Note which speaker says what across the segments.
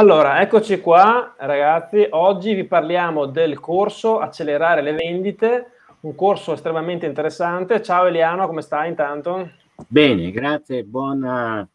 Speaker 1: Allora, eccoci qua ragazzi, oggi vi parliamo del corso Accelerare le vendite, un corso estremamente interessante. Ciao Eliano, come stai intanto?
Speaker 2: Bene, grazie, buona,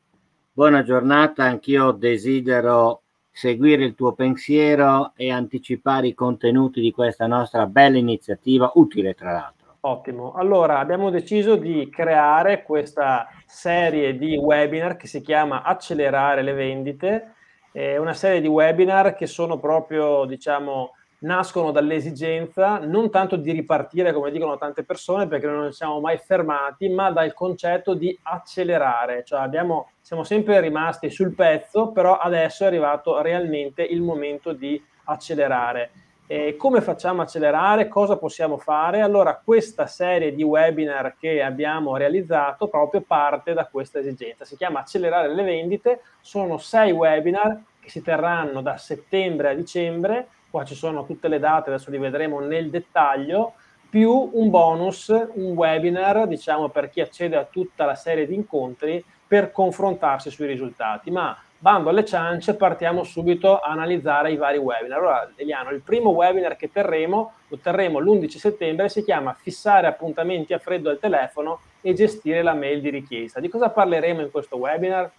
Speaker 2: buona giornata, anch'io desidero seguire il tuo pensiero e anticipare i contenuti di questa nostra bella iniziativa, utile
Speaker 1: tra l'altro. Ottimo, allora abbiamo deciso di creare questa serie di webinar che si chiama Accelerare le vendite eh, una serie di webinar che sono proprio, diciamo, nascono dall'esigenza non tanto di ripartire, come dicono tante persone, perché noi non siamo mai fermati, ma dal concetto di accelerare. Cioè abbiamo, siamo sempre rimasti sul pezzo, però adesso è arrivato realmente il momento di accelerare. Eh, come facciamo a accelerare? Cosa possiamo fare? Allora, questa serie di webinar che abbiamo realizzato proprio parte da questa esigenza. Si chiama Accelerare le vendite, sono sei webinar che si terranno da settembre a dicembre, qua ci sono tutte le date, adesso li vedremo nel dettaglio, più un bonus, un webinar, diciamo, per chi accede a tutta la serie di incontri per confrontarsi sui risultati. Ma bando alle ciance, partiamo subito a analizzare i vari webinar. Allora, Eliano, il primo webinar che terremo, lo terremo l'11 settembre, si chiama Fissare appuntamenti a freddo al telefono e gestire la mail di richiesta. Di cosa parleremo in questo webinar?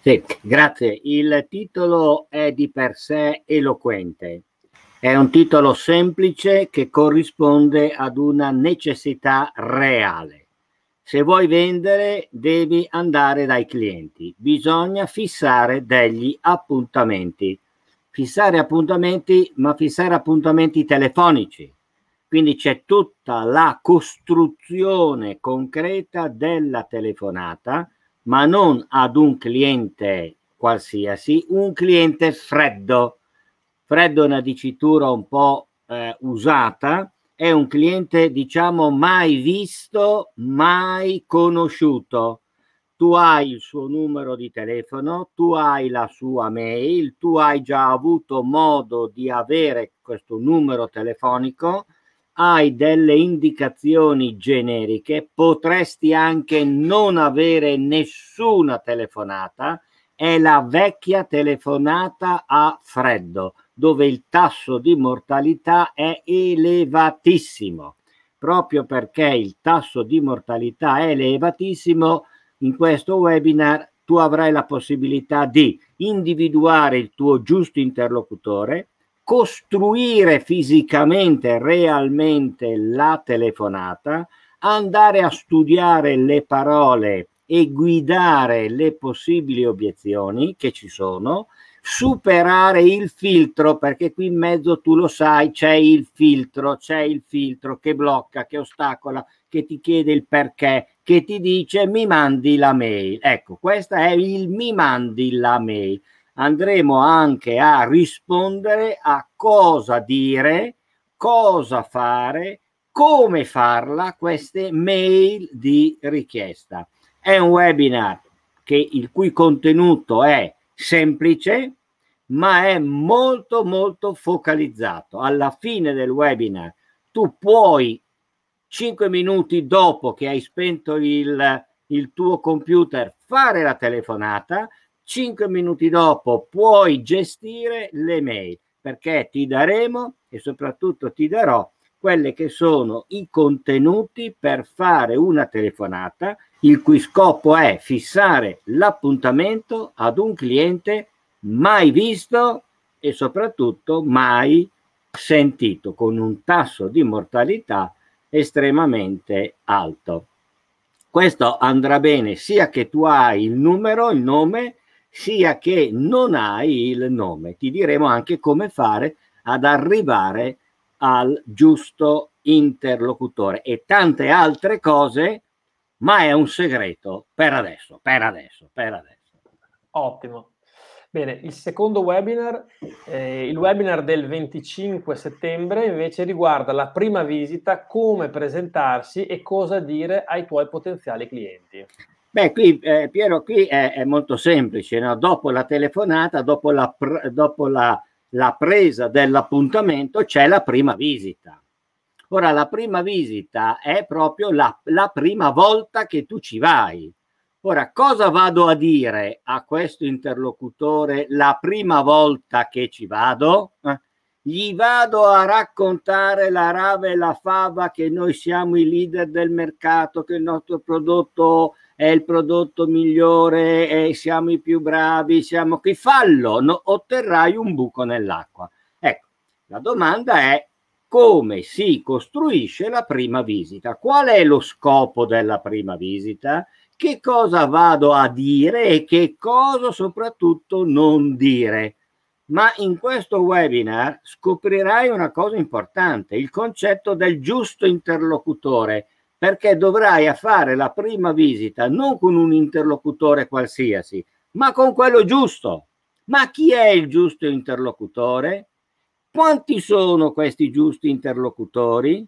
Speaker 2: Sì, grazie.
Speaker 1: Il titolo
Speaker 2: è di per sé eloquente. È un titolo semplice che corrisponde ad una necessità reale. Se vuoi vendere devi andare dai clienti, bisogna fissare degli appuntamenti. Fissare appuntamenti, ma fissare appuntamenti telefonici. Quindi c'è tutta la costruzione concreta della telefonata, ma non ad un cliente qualsiasi, un cliente freddo. Freddo è una dicitura un po' eh, usata, è un cliente, diciamo, mai visto, mai conosciuto. Tu hai il suo numero di telefono, tu hai la sua mail, tu hai già avuto modo di avere questo numero telefonico, hai delle indicazioni generiche, potresti anche non avere nessuna telefonata, è la vecchia telefonata a freddo dove il tasso di mortalità è elevatissimo. Proprio perché il tasso di mortalità è elevatissimo, in questo webinar tu avrai la possibilità di individuare il tuo giusto interlocutore, costruire fisicamente, realmente la telefonata, andare a studiare le parole e guidare le possibili obiezioni che ci sono superare il filtro, perché qui in mezzo tu lo sai, c'è il filtro, c'è il filtro che blocca, che ostacola, che ti chiede il perché, che ti dice mi mandi la mail. Ecco, questo è il mi mandi la mail. Andremo anche a rispondere a cosa dire, cosa fare, come farla, queste mail di richiesta. È un webinar che, il cui contenuto è semplice, ma è molto molto focalizzato. Alla fine del webinar tu puoi, 5 minuti dopo che hai spento il, il tuo computer, fare la telefonata, 5 minuti dopo puoi gestire le mail perché ti daremo e soprattutto ti darò quelli che sono i contenuti per fare una telefonata il cui scopo è fissare l'appuntamento ad un cliente mai visto e soprattutto mai sentito, con un tasso di mortalità estremamente alto. Questo andrà bene sia che tu hai il numero, il nome, sia che non hai il nome. Ti diremo anche come fare ad arrivare al giusto interlocutore e tante altre cose ma è un segreto per adesso, per adesso, per adesso.
Speaker 1: Ottimo. Bene, il secondo webinar, eh, il webinar del 25 settembre invece riguarda la prima visita, come presentarsi e cosa dire ai tuoi potenziali clienti.
Speaker 2: Beh, qui eh, Piero, qui è, è molto semplice, no? dopo la telefonata, dopo la, pr- dopo la, la presa dell'appuntamento c'è la prima visita Ora, la prima visita è proprio la, la prima volta che tu ci vai. Ora, cosa vado a dire a questo interlocutore la prima volta che ci vado? Eh? Gli vado a raccontare la rave e la fava che noi siamo i leader del mercato, che il nostro prodotto è il prodotto migliore, e siamo i più bravi, siamo qui. Fallo, no, otterrai un buco nell'acqua. Ecco, la domanda è come si costruisce la prima visita, qual è lo scopo della prima visita, che cosa vado a dire e che cosa soprattutto non dire. Ma in questo webinar scoprirai una cosa importante, il concetto del giusto interlocutore, perché dovrai fare la prima visita non con un interlocutore qualsiasi, ma con quello giusto. Ma chi è il giusto interlocutore? quanti sono questi giusti interlocutori?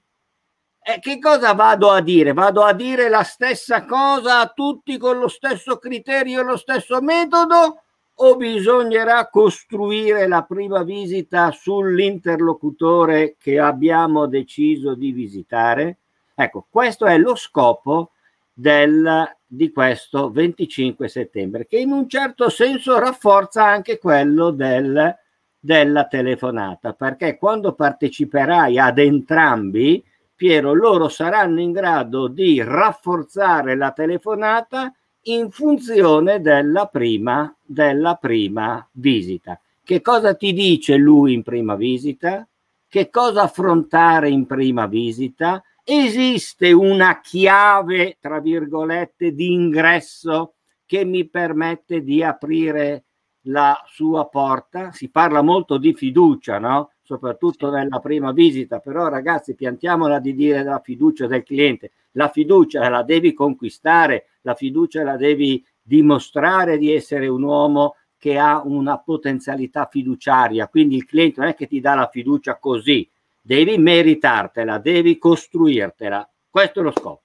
Speaker 2: E che cosa vado a dire? Vado a dire la stessa cosa a tutti con lo stesso criterio e lo stesso metodo? O bisognerà costruire la prima visita sull'interlocutore che abbiamo deciso di visitare? Ecco, questo è lo scopo del, di questo 25 settembre, che in un certo senso rafforza anche quello del della telefonata, perché quando parteciperai ad entrambi, Piero, loro saranno in grado di rafforzare la telefonata in funzione della prima, della prima visita. Che cosa ti dice lui in prima visita? Che cosa affrontare in prima visita? Esiste una chiave, tra virgolette, di ingresso che mi permette di aprire la sua porta, si parla molto di fiducia, no? soprattutto nella prima visita, però ragazzi piantiamola di dire la fiducia del cliente, la fiducia la devi conquistare, la fiducia la devi dimostrare di essere un uomo che ha una potenzialità fiduciaria, quindi il cliente non è che ti dà la fiducia così, devi meritartela, devi costruirtela, questo è lo scopo.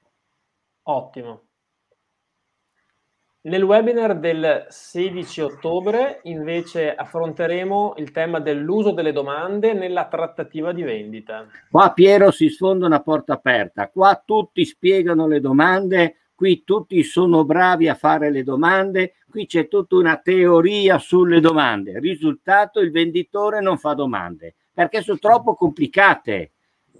Speaker 1: Ottimo, nel webinar del 16 ottobre invece affronteremo il tema dell'uso delle domande nella trattativa di vendita.
Speaker 2: Qua Piero si sfonda una porta aperta, qua tutti spiegano le domande, qui tutti sono bravi a fare le domande, qui c'è tutta una teoria sulle domande. Risultato, il venditore non fa domande perché sono troppo complicate.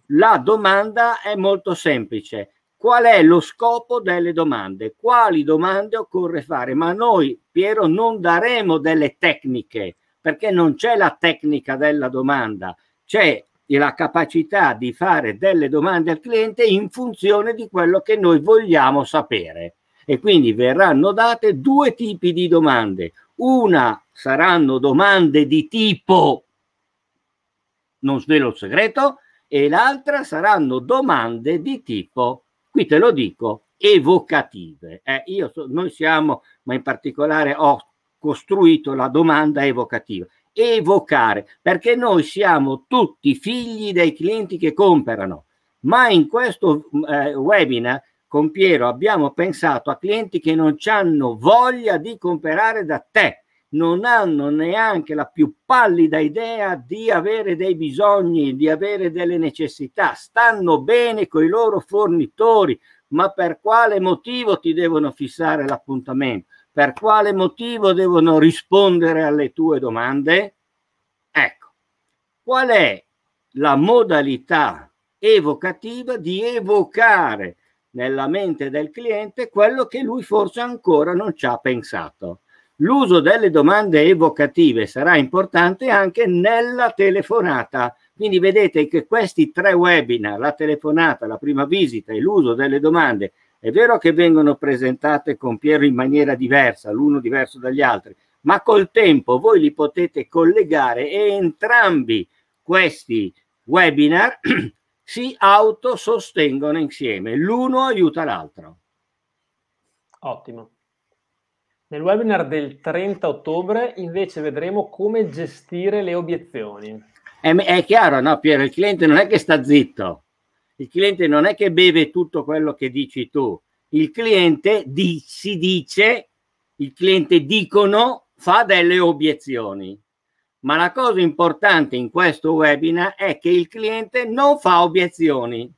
Speaker 2: La domanda è molto semplice qual è lo scopo delle domande, quali domande occorre fare, ma noi, Piero, non daremo delle tecniche, perché non c'è la tecnica della domanda, c'è la capacità di fare delle domande al cliente in funzione di quello che noi vogliamo sapere. E quindi verranno date due tipi di domande. Una saranno domande di tipo, non svelo il segreto, e l'altra saranno domande di tipo qui te lo dico, evocative. Eh, io so, noi siamo, ma in particolare ho costruito la domanda evocativa. Evocare, perché noi siamo tutti figli dei clienti che comprano, ma in questo mm, eh, webinar con Piero abbiamo pensato a clienti che non hanno voglia di comprare da te non hanno neanche la più pallida idea di avere dei bisogni, di avere delle necessità, stanno bene con i loro fornitori, ma per quale motivo ti devono fissare l'appuntamento? Per quale motivo devono rispondere alle tue domande? Ecco, qual è la modalità evocativa di evocare nella mente del cliente quello che lui forse ancora non ci ha pensato? L'uso delle domande evocative sarà importante anche nella telefonata. Quindi vedete che questi tre webinar, la telefonata, la prima visita e l'uso delle domande, è vero che vengono presentate con Piero in maniera diversa, l'uno diverso dagli altri, ma col tempo voi li potete collegare e entrambi questi webinar si autosostengono insieme, l'uno aiuta l'altro. Ottimo.
Speaker 1: Nel webinar del 30 ottobre invece vedremo come gestire le obiezioni.
Speaker 2: È, è, chiaro, no Piero? Il cliente non è che sta zitto, il cliente non è che beve tutto quello che dici tu, il cliente di, si dice, il cliente dicono, fa delle obiezioni. Ma la cosa importante in questo webinar è che il cliente non fa obiezioni.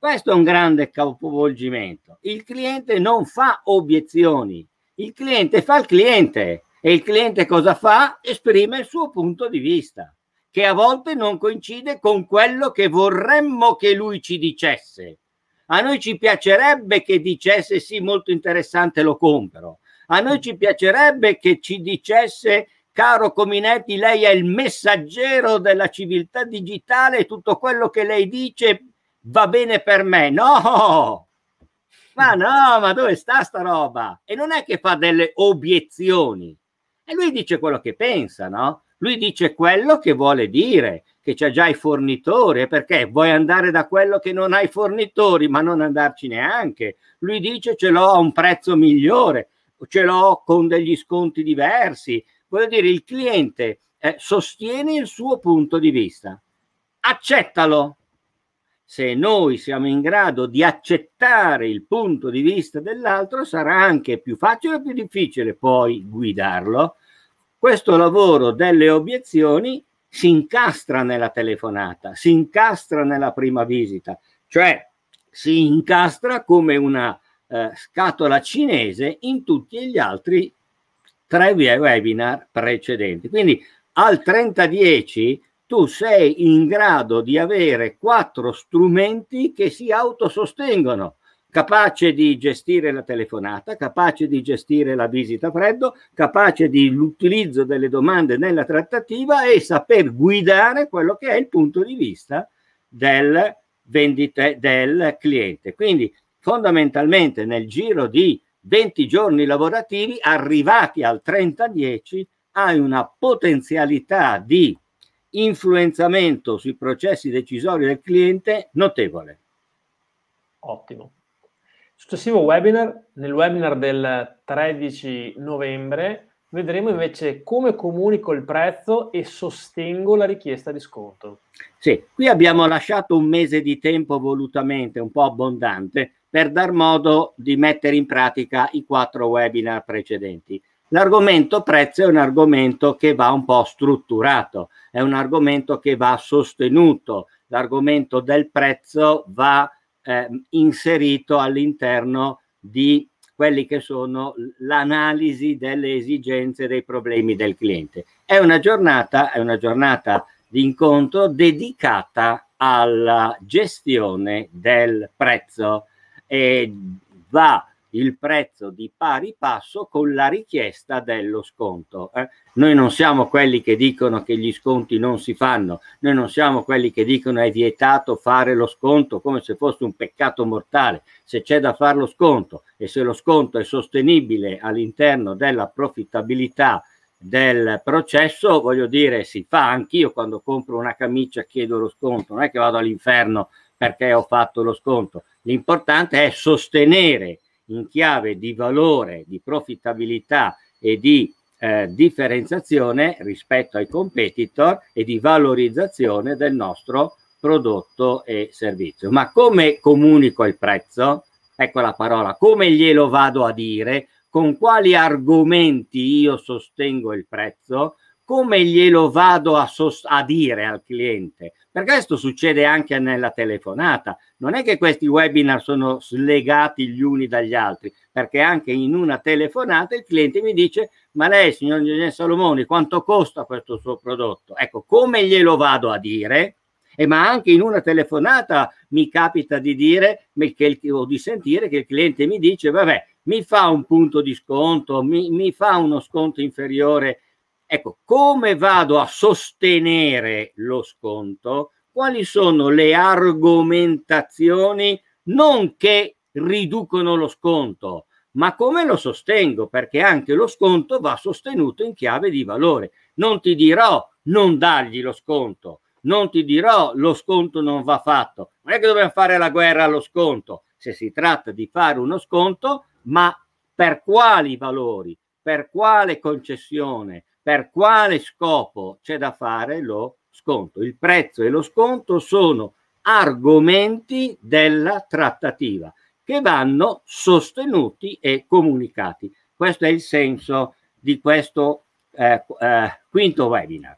Speaker 2: Questo è un grande capovolgimento. Il cliente non fa obiezioni, il cliente fa il cliente e il cliente cosa fa? Esprime il suo punto di vista, che a volte non coincide con quello che vorremmo che lui ci dicesse. A noi ci piacerebbe che dicesse sì, molto interessante, lo compro. A noi ci piacerebbe che ci dicesse, caro Cominetti, lei è il messaggero della civiltà digitale, tutto quello che lei dice va bene per me. No! Ma mm. no, ma dove sta sta roba? E non è che fa delle obiezioni. E lui dice quello che pensa, no? Lui dice quello che vuole dire, che c'è già i fornitori, perché vuoi andare da quello che non hai fornitori, ma non andarci neanche. Lui dice ce l'ho a un prezzo migliore, ce l'ho con degli sconti diversi. Voglio dire, il cliente eh, sostiene il suo punto di vista. Accettalo, se noi siamo in grado di accettare il punto di vista dell'altro, sarà anche più facile e più difficile poi guidarlo. Questo lavoro delle obiezioni si incastra nella telefonata, si incastra nella prima visita, cioè si incastra come una eh, scatola cinese in tutti gli altri tre webinar precedenti. Quindi al 3010 tu sei in grado di avere quattro strumenti che si autosostengono, capace di gestire la telefonata, capace di gestire la visita a freddo, capace dell'utilizzo delle domande nella trattativa e saper guidare quello che è il punto di vista del, vendite, del cliente. Quindi fondamentalmente nel giro di 20 giorni lavorativi, arrivati al 30-10, hai una potenzialità di influenzamento sui processi decisori del cliente
Speaker 1: notevole. Ottimo. Successivo webinar, nel webinar del 13 novembre, vedremo invece come comunico il prezzo e sostengo la richiesta di sconto.
Speaker 2: Sì, qui abbiamo lasciato un mese di tempo volutamente, un po' abbondante, per dar modo di mettere in pratica i quattro webinar precedenti. L'argomento prezzo è un argomento che va un po' strutturato, è un argomento che va sostenuto, l'argomento del prezzo va eh, inserito all'interno di quelli che sono l'analisi delle esigenze dei problemi del cliente. È una giornata, è una giornata di incontro dedicata alla gestione del prezzo e va il prezzo di pari passo con la richiesta dello sconto. Eh? Noi non siamo quelli che dicono che gli sconti non si fanno, noi non siamo quelli che dicono è vietato fare lo sconto come se fosse un peccato mortale. Se c'è da fare lo sconto e se lo sconto è sostenibile all'interno della profittabilità del processo, voglio dire, si fa anch'io quando compro una camicia chiedo lo sconto, non è che vado all'inferno perché ho fatto lo sconto. L'importante è sostenere in chiave di valore, di profittabilità e di eh, differenziazione rispetto ai competitor e di valorizzazione del nostro prodotto e servizio. Ma come comunico il prezzo? Ecco la parola, come glielo vado a dire? Con quali argomenti io sostengo il prezzo? come glielo vado a, sost- a dire al cliente? Per questo succede anche nella telefonata. Non è che questi webinar sono slegati gli uni dagli altri, perché anche in una telefonata il cliente mi dice ma lei, signor Ingegnere Salomoni, quanto costa questo suo prodotto? Ecco, come glielo vado a dire? E ma anche in una telefonata mi capita di dire o di sentire che il cliente mi dice vabbè, mi fa un punto di sconto, mi, mi fa uno sconto inferiore Ecco, come vado a sostenere lo sconto? Quali sono le argomentazioni non che riducono lo sconto, ma come lo sostengo? Perché anche lo sconto va sostenuto in chiave di valore. Non ti dirò non dargli lo sconto, non ti dirò lo sconto non va fatto. Non è che dobbiamo fare la guerra allo sconto, se si tratta di fare uno sconto, ma per quali valori, per quale concessione, per quale scopo c'è da fare lo sconto. Il prezzo e lo sconto sono argomenti della trattativa che vanno sostenuti e comunicati. Questo è il senso di questo eh, eh, quinto webinar.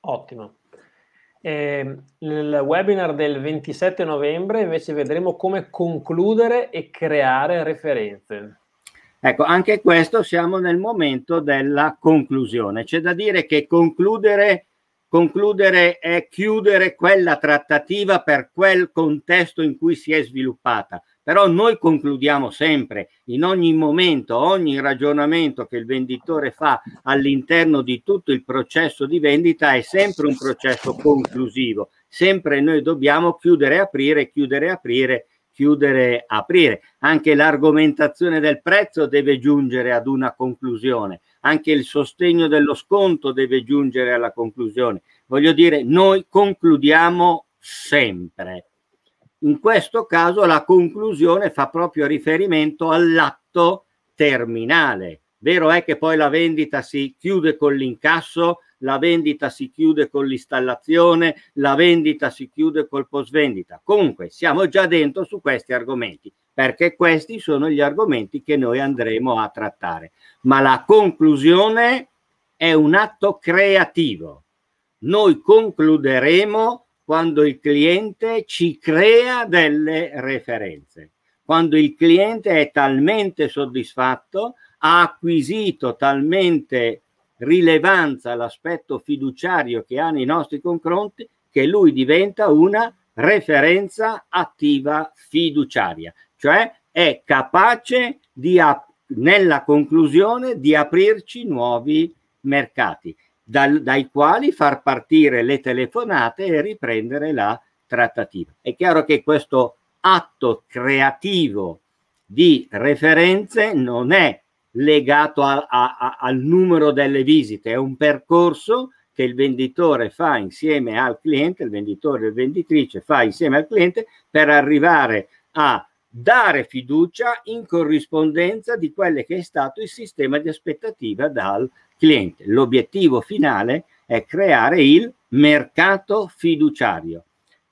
Speaker 1: Ottimo. Eh, nel webinar del 27 novembre invece vedremo come concludere e creare referenze.
Speaker 2: Ecco, anche questo siamo nel momento della conclusione. C'è da dire che concludere, concludere è chiudere quella trattativa per quel contesto in cui si è sviluppata. Però noi concludiamo sempre, in ogni momento, ogni ragionamento che il venditore fa all'interno di tutto il processo di vendita è sempre un processo conclusivo. Sempre noi dobbiamo chiudere, aprire, chiudere, aprire chiudere, aprire. Anche l'argomentazione del prezzo deve giungere ad una conclusione, anche il sostegno dello sconto deve giungere alla conclusione. Voglio dire, noi concludiamo sempre. In questo caso la conclusione fa proprio riferimento all'atto terminale. Vero è che poi la vendita si chiude con l'incasso, la vendita si chiude con l'installazione, la vendita si chiude col post vendita. Comunque siamo già dentro su questi argomenti perché questi sono gli argomenti che noi andremo a trattare. Ma la conclusione è un atto creativo. Noi concluderemo quando il cliente ci crea delle referenze, quando il cliente è talmente soddisfatto, ha acquisito talmente rilevanza l'aspetto fiduciario che ha nei nostri confronti che lui diventa una referenza attiva fiduciaria, cioè è capace di nella conclusione di aprirci nuovi mercati dal, dai quali far partire le telefonate e riprendere la trattativa. È chiaro che questo atto creativo di referenze non è legato a, a, a, al numero delle visite, è un percorso che il venditore fa insieme al cliente, il venditore e la venditrice fa insieme al cliente per arrivare a dare fiducia in corrispondenza di quello che è stato il sistema di aspettativa dal cliente. L'obiettivo finale è creare il mercato fiduciario.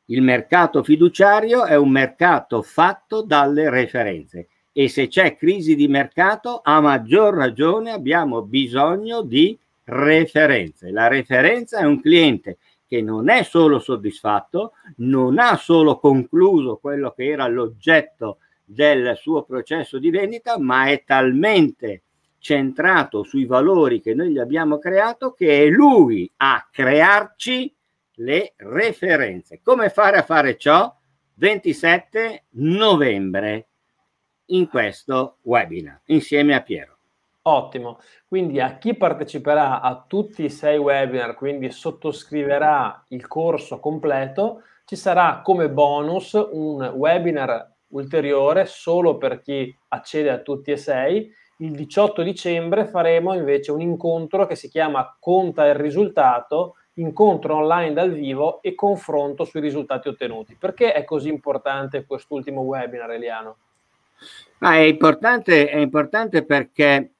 Speaker 2: Il mercato fiduciario è un mercato fatto dalle referenze e se c'è crisi di mercato, a maggior ragione abbiamo bisogno di referenze. La referenza è un cliente che non è solo soddisfatto, non ha solo concluso quello che era l'oggetto del suo processo di vendita, ma è talmente centrato sui valori che noi gli abbiamo creato che è lui a crearci le referenze. Come fare a fare ciò? 27 novembre in questo webinar insieme a Piero.
Speaker 1: Ottimo, quindi a chi parteciperà a tutti i sei webinar, quindi sottoscriverà il corso completo, ci sarà come bonus un webinar ulteriore solo per chi accede a tutti e sei. Il 18 dicembre faremo invece un incontro che si chiama Conta il risultato, incontro online dal vivo e confronto sui risultati ottenuti. Perché è così importante quest'ultimo webinar, Eliano?
Speaker 2: Ma è importante, è importante perché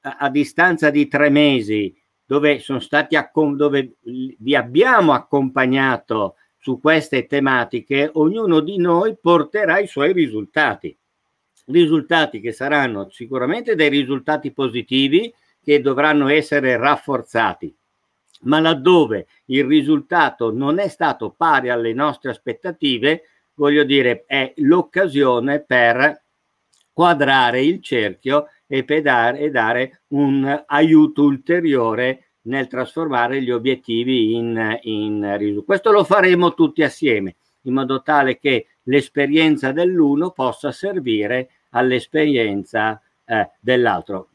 Speaker 2: a, a, distanza di tre mesi, dove, sono stati dove vi abbiamo accompagnato su queste tematiche, ognuno di noi porterà i suoi risultati. Risultati che saranno sicuramente dei risultati positivi che dovranno essere rafforzati ma laddove il risultato non è stato pari alle nostre aspettative, voglio dire, è l'occasione per quadrare il cerchio e, pedare, dare un aiuto ulteriore nel trasformare gli obiettivi in, in risultati. Questo lo faremo tutti assieme, in modo tale che l'esperienza dell'uno possa servire all'esperienza eh, dell'altro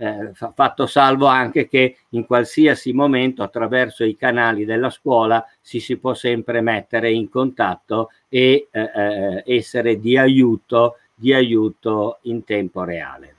Speaker 2: eh, fatto salvo anche che in qualsiasi momento attraverso i canali della scuola si, si può sempre mettere in contatto e eh, eh essere di aiuto, di aiuto in tempo reale.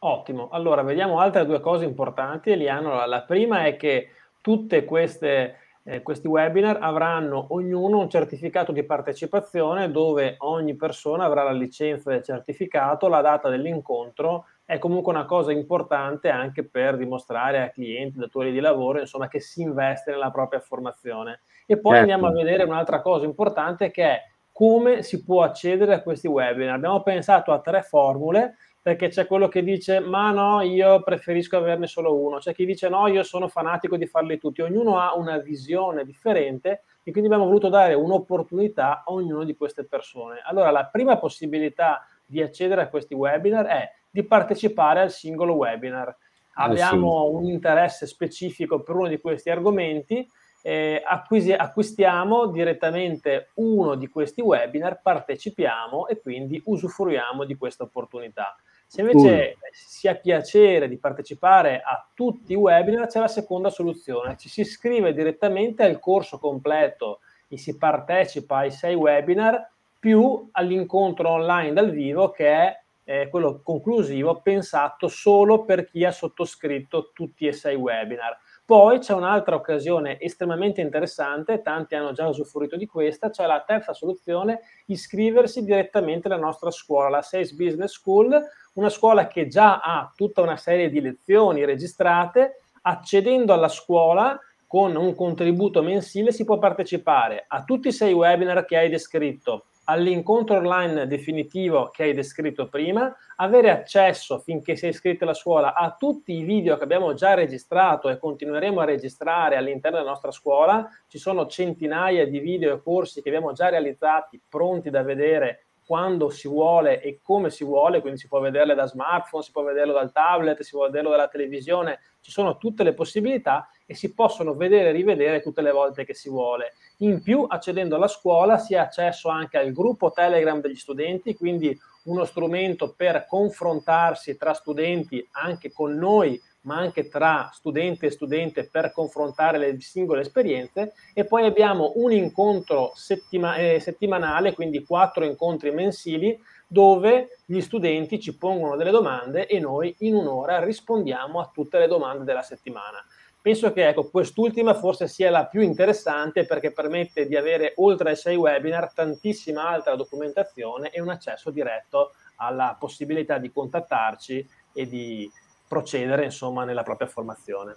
Speaker 1: Ottimo, allora vediamo altre due cose importanti Eliano. La prima è che tutti eh, questi webinar avranno ognuno un certificato di partecipazione dove ogni persona avrà la licenza del certificato, la data dell'incontro è comunque una cosa importante anche per dimostrare a clienti, datori di lavoro, insomma, che si investe nella propria formazione. E poi certo. andiamo a vedere un'altra cosa importante che è come si può accedere a questi webinar. Abbiamo pensato a tre formule perché c'è quello che dice ma no, io preferisco averne solo uno, c'è chi dice no, io sono fanatico di farli tutti, ognuno ha una visione differente e quindi abbiamo voluto dare un'opportunità a ognuna di queste persone. Allora la prima possibilità di accedere a questi webinar è di partecipare al singolo webinar. Abbiamo un interesse specifico per uno di questi argomenti, eh, acquisi- acquistiamo direttamente uno di questi webinar, partecipiamo e quindi usufruiamo di questa opportunità. Se invece uh. si ha piacere di partecipare a tutti i webinar, c'è la seconda soluzione, ci si iscrive direttamente al corso completo e si partecipa ai sei webinar più all'incontro online dal vivo che è eh, quello conclusivo pensato solo per chi ha sottoscritto tutti e sei i webinar. Poi c'è un'altra occasione estremamente interessante, tanti hanno già usufruito di questa, cioè la terza soluzione, iscriversi direttamente alla nostra scuola, la Sales Business School, una scuola che già ha tutta una serie di lezioni registrate, accedendo alla scuola con un contributo mensile si può partecipare a tutti i sei webinar che hai descritto, all'incontro online definitivo che hai descritto prima, avere accesso finché sei iscritto alla scuola a tutti i video che abbiamo già registrato e continueremo a registrare all'interno della nostra scuola, ci sono centinaia di video e corsi che abbiamo già realizzati pronti da vedere quando si vuole e come si vuole, quindi si può vederle da smartphone, si può vederlo dal tablet, si può vederlo dalla televisione, ci sono tutte le possibilità e si possono vedere e rivedere tutte le volte che si vuole. In più, accedendo alla scuola, si ha accesso anche al gruppo Telegram degli studenti, quindi uno strumento per confrontarsi tra studenti, anche con noi, ma anche tra studente e studente per confrontare le singole esperienze e poi abbiamo un incontro settima- eh, settimanale, quindi quattro incontri mensili dove gli studenti ci pongono delle domande e noi in un'ora rispondiamo a tutte le domande della settimana. Penso che ecco, quest'ultima forse sia la più interessante perché permette di avere, oltre ai sei webinar, tantissima altra documentazione e un accesso diretto alla possibilità di contattarci e di procedere insomma, nella propria formazione.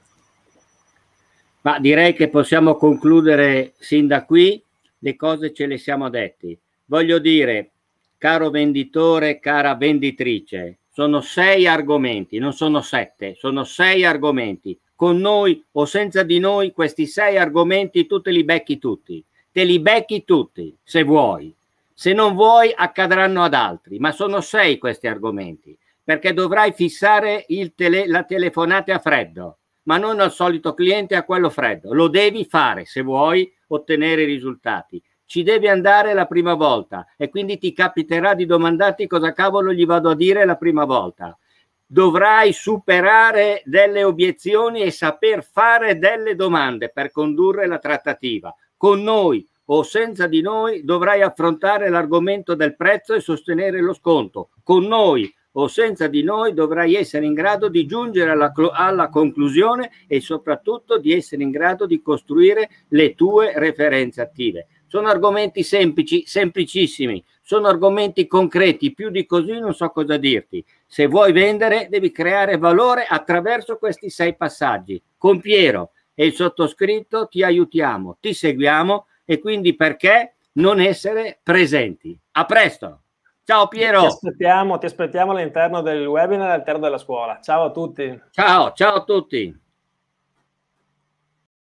Speaker 2: Ma direi che possiamo concludere sin da qui, le cose ce le siamo dette. Voglio dire, Caro venditore, cara venditrice, sono sei argomenti, non sono sette, sono sei argomenti. Con noi o senza di noi questi sei argomenti tu te li becchi tutti, te li becchi tutti se vuoi. Se non vuoi accadranno ad altri, ma sono sei questi argomenti, perché dovrai fissare tele, la telefonata a freddo, ma non al solito cliente, a quello freddo. Lo devi fare se vuoi ottenere risultati ci devi andare la prima volta e quindi ti capiterà di domandarti cosa cavolo gli vado a dire la prima volta. Dovrai superare delle obiezioni e saper fare delle domande per condurre la trattativa. Con noi o senza di noi dovrai affrontare l'argomento del prezzo e sostenere lo sconto. Con noi o senza di noi dovrai essere in grado di giungere alla, alla, conclusione e soprattutto di essere in grado di costruire le tue referenze attive. Sono argomenti semplici, semplicissimi, sono argomenti concreti, più di così non so cosa dirti. Se vuoi vendere devi creare valore attraverso questi sei passaggi. Con Piero e il sottoscritto ti aiutiamo, ti seguiamo e quindi perché non essere presenti. A presto!
Speaker 1: Ciao Piero! Ti aspettiamo, ti aspettiamo all'interno del webinar, all'interno della scuola. Ciao a tutti!
Speaker 2: Ciao, ciao a tutti!